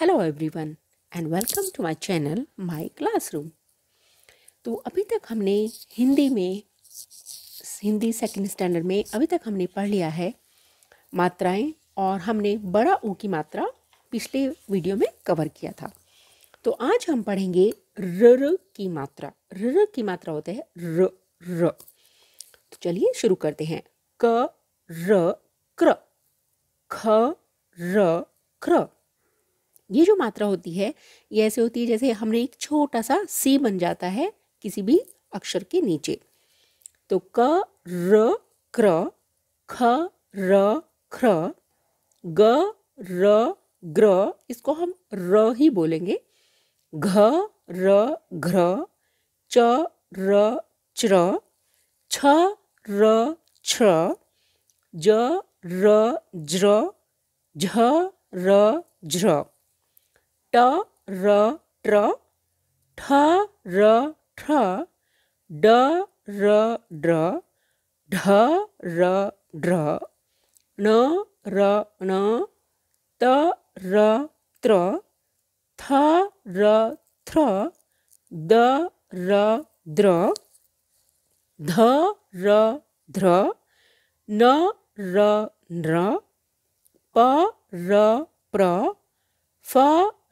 hello everyone and welcome to my channel my classroom तो अभी तक हमने हिंदी में हिंदी सेकंड स्टैंडर्ड में अभी तक हमने पढ़ लिया है मात्राएं और हमने बड़ा ओ की मात्रा पिछले वीडियो में कवर किया था तो आज हम पढ़ेंगे र, र की मात्रा र, र की मात्रा होते है र र तो चलिए शुरू करते हैं क र क्र ख र क्र ये जो मात्रा होती है ये ऐसे होती है जैसे हमने एक छोटा सा सी बन जाता है किसी भी अक्षर के नीचे तो क र क्र ख र ख्र ग र ग्र इसको हम र ही बोलेंगे घ र घ्र च र च्र छ र छ ज र झ्र झ र झ्र ट र ट्र ठ र ठ ड र ड्र ढ र ढ्र न र न त र त्र थ र थ्र द र द्र ध र ध्र न र नृ प र प्र फ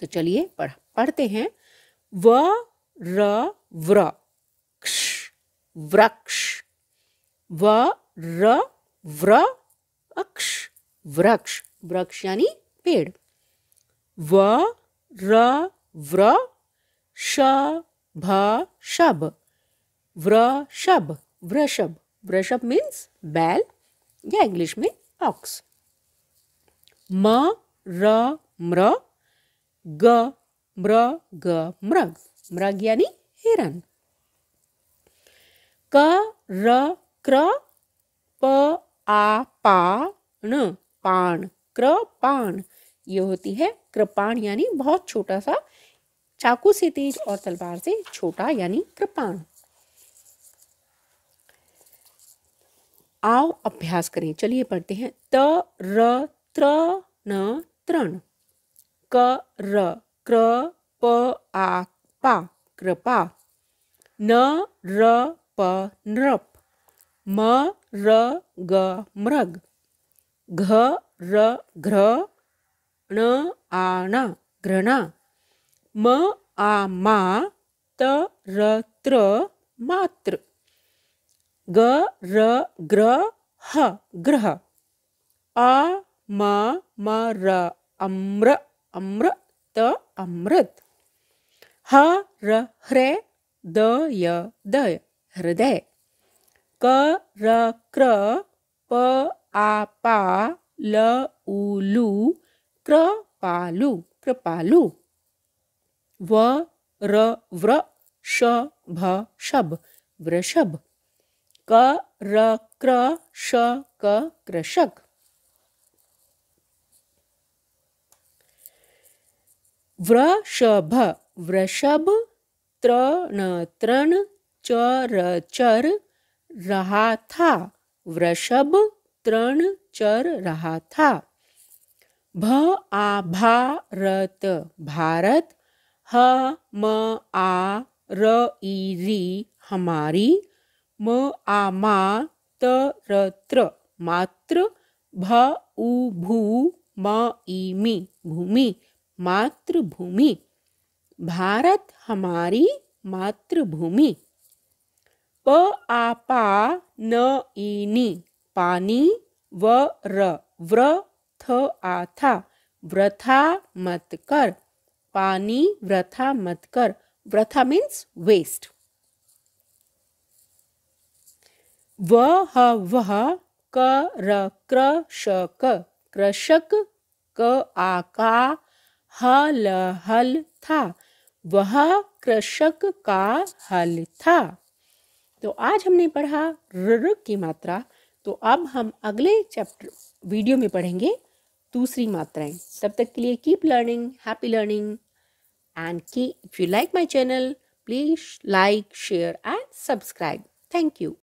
तो चलिए पढ़ पढ़ते हैं व र व्र वृक्ष व र व्र अक्ष वृक्ष वृक्ष यानी पेड़ व र व्र श भ शब वृषभ वृषभ वृषभ मीन्स बैल या इंग्लिश में ऑक्स म र म्र ग म्र ग मृग मृग यानी हिरण क र क्र प आ पा पान क्र पान ये होती है कृपाण यानी बहुत छोटा सा चाकू से तेज और तलवार से छोटा यानी कृपाण आओ अभ्यास करें चलिए पढ़ते हैं त र त्र न तृण कर क्र प आ पा कृपा न र प नृप म र ग मृग घ र घ्र ण आणा घृणा म आ मा त र त्र मात्र ग र ग्र ह ग्रह आ म म र अम्र अम्र त अमृत ह र ह्रे द य द हृदय क र क्र प आ पा ल उ लु क्र पालू कृपालू व र व्र श भ शब वृषभ क र क्र श क कृषक वृषभ वृषभ तृण तृण चर चर रहा था वृषभ तृण चर रहा था भ आ भारत भारत ह म आ र ई री हमारी म आ मा त र त्र मात्र भ उ भू म ई मी भूमि मातृभूमि भारत हमारी मातृभूमि प आपा न ईनी पानी व र व्र थ आथा व्रथा मत कर पानी व्रथा मत कर व्रथा मीन्स वेस्ट व ह वह वह कर कृषक कृषक क आका हल हल था वह कृषक का हल था तो आज हमने पढ़ा र की मात्रा तो अब हम अगले चैप्टर वीडियो में पढ़ेंगे दूसरी मात्राएं तब तक के लिए keep learning happy learning and की if you like my channel please like share and subscribe thank you